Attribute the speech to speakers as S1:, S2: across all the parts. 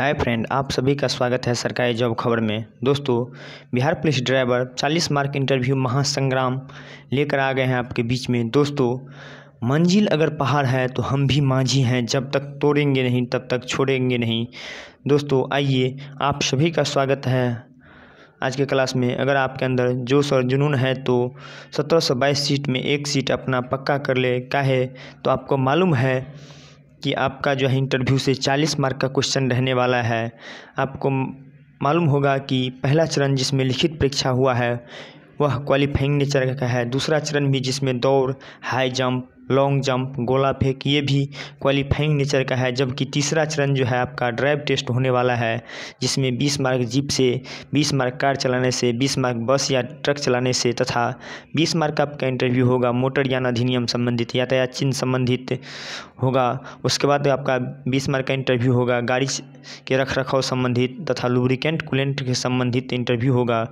S1: hi friend आप सभी का स्वागत है सरकारी जॉब खबर में दोस्तों Bihar police driver 40 mark interview महासंग्राम लेकर आ गए हैं आपके बीच में दोस्तों मंजिल अगर पहाड़ है तो हम भी मांझी हैं जब तक तोड़ेंगे नहीं तब तक छोड़ेंगे नहीं दोस्तों आइए आप सभी का स्वागत है आज के क्लास में अगर आपके अंदर जोश और जुनून है तो सत्रह सौ बाईस सीट में एक सीट अपना पक्का कर ले काहे तो आपको मालूम है कि आपका जो है इंटरव्यू से चालीस मार्क का क्वेश्चन रहने वाला है आपको मालूम होगा कि पहला चरण जिसमें लिखित परीक्षा हुआ है वह क्वालिफाइंग नेचर का है दूसरा चरण भी जिसमें दौड़ हाई जंप लॉन्ग जंप गोला फेंक ये भी क्वालिफाइंग नेचर का है जबकि तीसरा चरण जो है आपका ड्राइव टेस्ट होने वाला है जिसमें 20 मार्क जीप से 20 मार्क कार चलाने से 20 मार्क बस या ट्रक चलाने से तथा 20 मार्क का आपका इंटरव्यू होगा मोटर यान अधिनियम संबंधित यातायात चिन्ह संबंधित होगा उसके बाद आपका बीस मार्क का इंटरव्यू होगा गाड़ी के रख रखाव संबंधित तथा लुब्रिकेंट कूलेंट के संबंधित इंटरव्यू होगा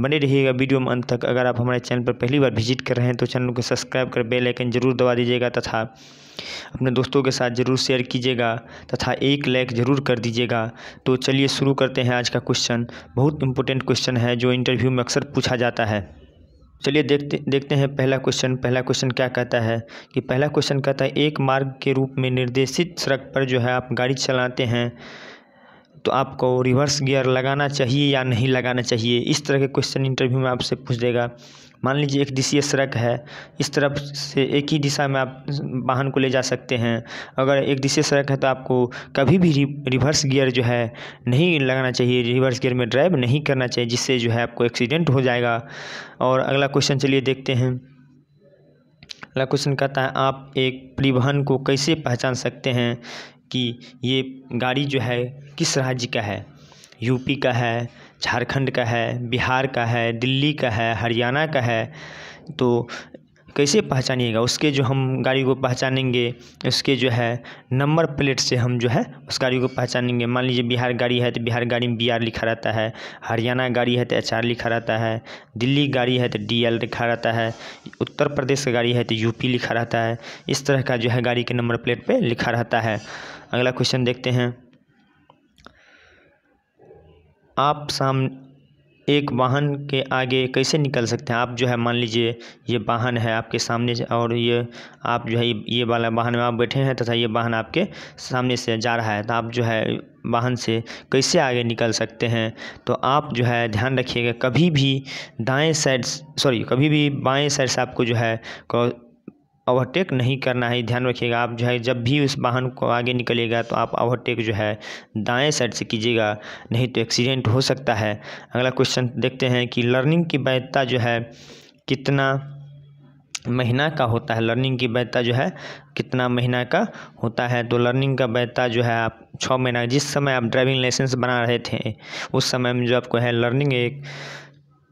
S1: बने रहिएगा वीडियो में अंत तक अगर आप हमारे चैनल पर पहली बार विजिट कर रहे हैं तो चैनल को सब्सक्राइब कर बेलाइकन जरूर दबा दीजिए दीजिएगा तथा अपने दोस्तों के साथ ज़रूर शेयर कीजिएगा तथा एक लाइक ज़रूर कर दीजिएगा तो चलिए शुरू करते हैं आज का क्वेश्चन बहुत इंपॉर्टेंट क्वेश्चन है जो इंटरव्यू में अक्सर पूछा जाता है चलिए देखते देखते हैं पहला क्वेश्चन पहला क्वेश्चन क्या कहता है कि पहला क्वेश्चन कहता है एक मार्ग के रूप में निर्देशित सड़क पर जो है आप गाड़ी चलाते हैं तो आपको रिवर्स गियर लगाना चाहिए या नहीं लगाना चाहिए इस तरह के क्वेश्चन इंटरव्यू में आपसे पूछ देगा मान लीजिए एक दिशीय सड़क है इस तरफ से एक ही दिशा में आप वाहन को ले जा सकते हैं अगर एक दिशीय सड़क है तो आपको कभी भी रिवर्स गियर जो है नहीं लगाना चाहिए रिवर्स गियर में ड्राइव नहीं करना चाहिए जिससे जो है आपको एक्सीडेंट हो जाएगा और अगला क्वेश्चन चलिए देखते हैं अगला क्वेश्चन कहता है आप एक परिवहन को कैसे पहचान सकते हैं कि ये गाड़ी जो है किस राज्य का है यूपी का है झारखंड का है बिहार का है दिल्ली का है हरियाणा का है तो कैसे पहचानिएगा उसके जो हम गाड़ी को पहचानेंगे उसके जो है नंबर प्लेट से हम जो है उस गाड़ी को पहचानेंगे मान लीजिए बिहार गाड़ी है तो बिहार गाड़ी में बी आर लिखा रहता है हरियाणा गाड़ी है तो एच आर लिखा रहता है दिल्ली गाड़ी है तो डी एल लिखा रहता है उत्तर प्रदेश का गाड़ी है तो यूपी लिखा रहता है इस तरह का जो है गाड़ी के नंबर प्लेट पर लिखा रहता है अगला क्वेश्चन देखते हैं आप साम एक वाहन के आगे कैसे निकल सकते हैं आप जो है मान लीजिए ये वाहन है आपके सामने और ये आप जो है ये वाला वाहन में आप बैठे हैं तथा ये वाहन आपके सामने से जा रहा है तो आप जो है वाहन से कैसे आगे निकल सकते हैं तो आप जो है ध्यान रखिएगा कभी भी दाएं साइड सॉरी कभी भी बाएं साइड से आपको जो है ओवरटेक नहीं करना है ध्यान रखिएगा आप जो है जब भी उस वाहन को आगे निकलेगा तो आप ओवरटेक जो है दाएं साइड से कीजिएगा नहीं तो एक्सीडेंट हो सकता है अगला क्वेश्चन देखते हैं कि लर्निंग की वैधता जो है कितना महीना का होता है लर्निंग की वैधता जो है कितना महीना का होता है तो लर्निंग का वैधता जो है आप छः महीना जिस समय आप ड्राइविंग लाइसेंस बना रहे थे उस समय में जो आपको है लर्निंग एक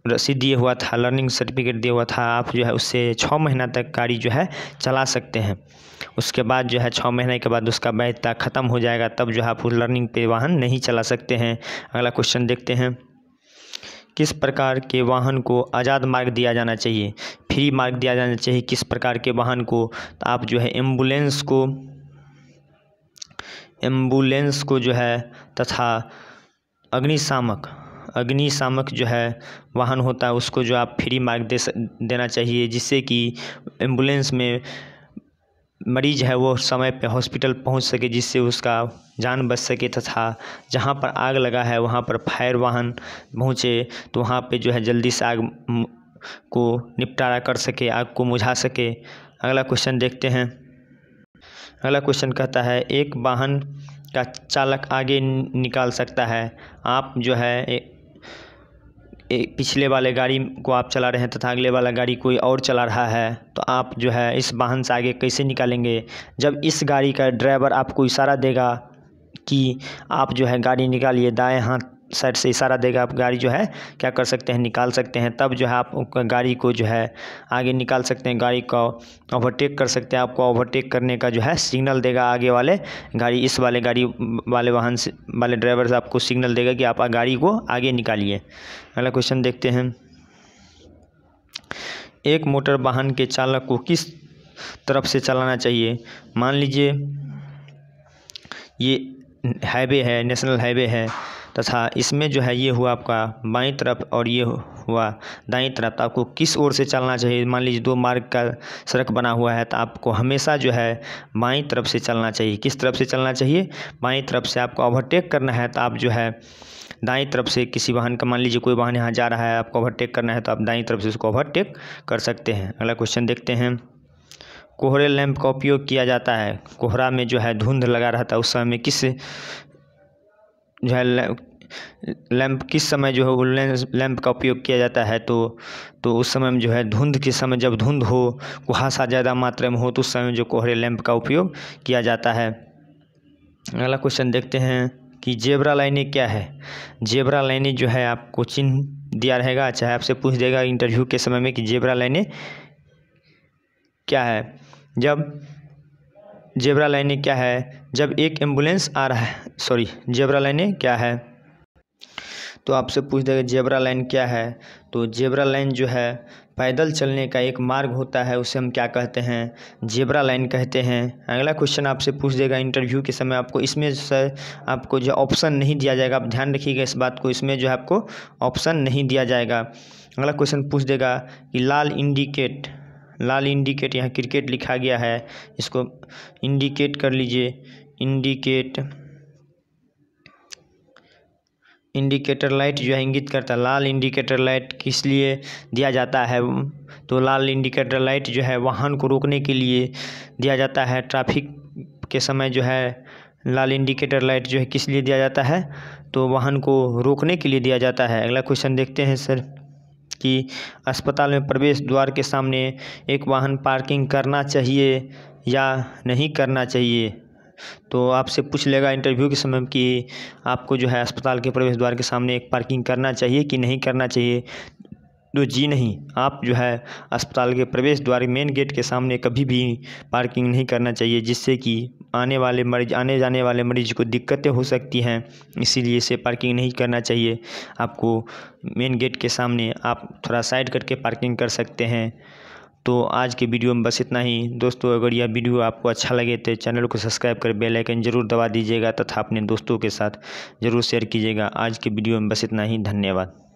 S1: रसीद दिए हुआ था लर्निंग सर्टिफिकेट दिया हुआ था आप जो है उससे छः महीना तक गाड़ी जो है चला सकते हैं उसके बाद जो है छः महीने के बाद उसका वैधता ख़त्म हो जाएगा तब जो है आप लर्निंग पे वाहन नहीं चला सकते हैं अगला क्वेश्चन देखते हैं किस प्रकार के वाहन को आज़ाद मार्ग दिया जाना चाहिए फ्री मार्ग दिया जाना चाहिए किस प्रकार के वाहन को तो आप जो है एम्बुलेंस को एम्बुलेंस को जो है तथा अग्निशामक अग्निशामक जो है वाहन होता है उसको जो आप फ्री मार्ग दे देना चाहिए जिससे कि एम्बुलेंस में मरीज़ है वो समय पे हॉस्पिटल पहुंच सके जिससे उसका जान बच सके तथा जहाँ पर आग लगा है वहाँ पर फायर वाहन पहुँचे तो वहाँ पे जो है जल्दी से आग को निपटारा कर सके आग को मुझा सके अगला क्वेश्चन देखते हैं अगला क्वेश्चन कहता है एक वाहन का चालक आगे निकाल सकता है आप जो है पिछले वाले गाड़ी को आप चला रहे हैं तथा अगले वाला गाड़ी कोई और चला रहा है तो आप जो है इस वाहन से आगे कैसे निकालेंगे जब इस गाड़ी का ड्राइवर आपको इशारा देगा कि आप जो है गाड़ी निकालिए दाएँ हाथ साइड से इशारा देगा आप गाड़ी जो है क्या कर सकते हैं निकाल सकते हैं तब जो है आप गाड़ी को जो है आगे निकाल सकते हैं गाड़ी को ओवरटेक कर सकते हैं आपको ओवरटेक करने का जो है सिग्नल देगा आगे वाले गाड़ी इस वाले गाड़ी वाले वाहन से वाले ड्राइवर से आपको सिग्नल देगा कि आप गाड़ी को आगे निकालिए अगला क्वेश्चन देखते हैं एक मोटर वाहन के चालक को किस तरफ से चलाना चाहिए मान लीजिए ये हाईवे है नेशनल हाईवे है तथा इसमें जो है ये हुआ आपका बाईं तरफ और ये हुआ दाईं तरफ तो आपको किस ओर से चलना चाहिए मान लीजिए दो मार्ग का सड़क बना हुआ है तो आपको हमेशा जो है बाईं तरफ से चलना चाहिए किस तरफ से चलना चाहिए बाईं तरफ से आपको ओवरटेक करना है तो आप जो है दाई तरफ से किसी वाहन का मान लीजिए कोई वाहन यहाँ जा रहा है आपको ओवरटेक करना है तो आप दाई तरफ से उसको ओवरटेक कर सकते हैं अगला क्वेश्चन देखते हैं कोहरे लैंप का उपयोग किया जाता है कोहरा में जो है धुंध लगा रहता है उस समय में किस जो है लैंप किस समय जो है वो लैंप का उपयोग किया जाता है तो तो उस समय में जो है धुंध के समय जब धुंध हो कुहासा ज़्यादा मात्रा में हो तो उस समय जो कोहरे लैंप का उपयोग किया जाता है अगला क्वेश्चन देखते हैं कि जेबरा लाइनें क्या है जेबरा लाइनें जो है आपको चिन्ह दिया रहेगा चाहे आपसे पूछ देगा इंटरव्यू के समय में कि जेबरा लाइनें क्या है जब जेबरा लाइनें क्या है जब एक एम्बुलेंस आ रहा है सॉरी जेबरा लाइनें क्या है तो आपसे पूछ देगा जेबरा लाइन क्या है तो जेबरा लाइन जो है पैदल चलने का एक मार्ग होता है उसे हम क्या कहते हैं जेबरा लाइन कहते हैं अगला क्वेश्चन आपसे पूछ देगा इंटरव्यू के समय आपको इसमें से आपको जो ऑप्शन नहीं दिया जाएगा आप ध्यान रखिएगा इस बात को इसमें जो है आपको ऑप्शन नहीं दिया जाएगा अगला क्वेश्चन पूछ देगा कि लाल इंडिकेट लाल इंडिकेट यहाँ क्रिकेट लिखा गया है इसको इंडिकेट कर लीजिए इंडिकेट इंडिकेटर लाइट जो है इंगित करता है लाल इंडिकेटर लाइट किस लिए दिया जाता है तो लाल इंडिकेटर लाइट जो है वाहन को रोकने के लिए दिया जाता है ट्रैफिक के समय जो है लाल इंडिकेटर लाइट जो है किस लिए दिया जाता है तो वाहन को रोकने के लिए दिया जाता है अगला क्वेश्चन देखते हैं सर कि अस्पताल में प्रवेश द्वार के सामने एक वाहन पार्किंग करना चाहिए या नहीं करना चाहिए तो आपसे पूछ लेगा इंटरव्यू के समय कि आपको जो है अस्पताल के प्रवेश द्वार के सामने एक पार्किंग करना चाहिए कि नहीं करना चाहिए दो तो जी नहीं आप जो है अस्पताल के प्रवेश द्वार मेन गेट के सामने कभी भी पार्किंग नहीं करना चाहिए जिससे कि आने वाले मरीज आने जाने वाले मरीज को दिक्कतें हो सकती हैं इसीलिए इसे पार्किंग नहीं करना चाहिए आपको मेन गेट के सामने आप थोड़ा साइड करके पार्किंग कर सकते हैं तो आज के वीडियो में बस इतना ही दोस्तों अगर यह वीडियो आपको अच्छा लगे तो चैनल को सब्सक्राइब कर बेल आइकन जरूर दबा दीजिएगा तथा अपने दोस्तों के साथ ज़रूर शेयर कीजिएगा आज के वीडियो में बस इतना ही धन्यवाद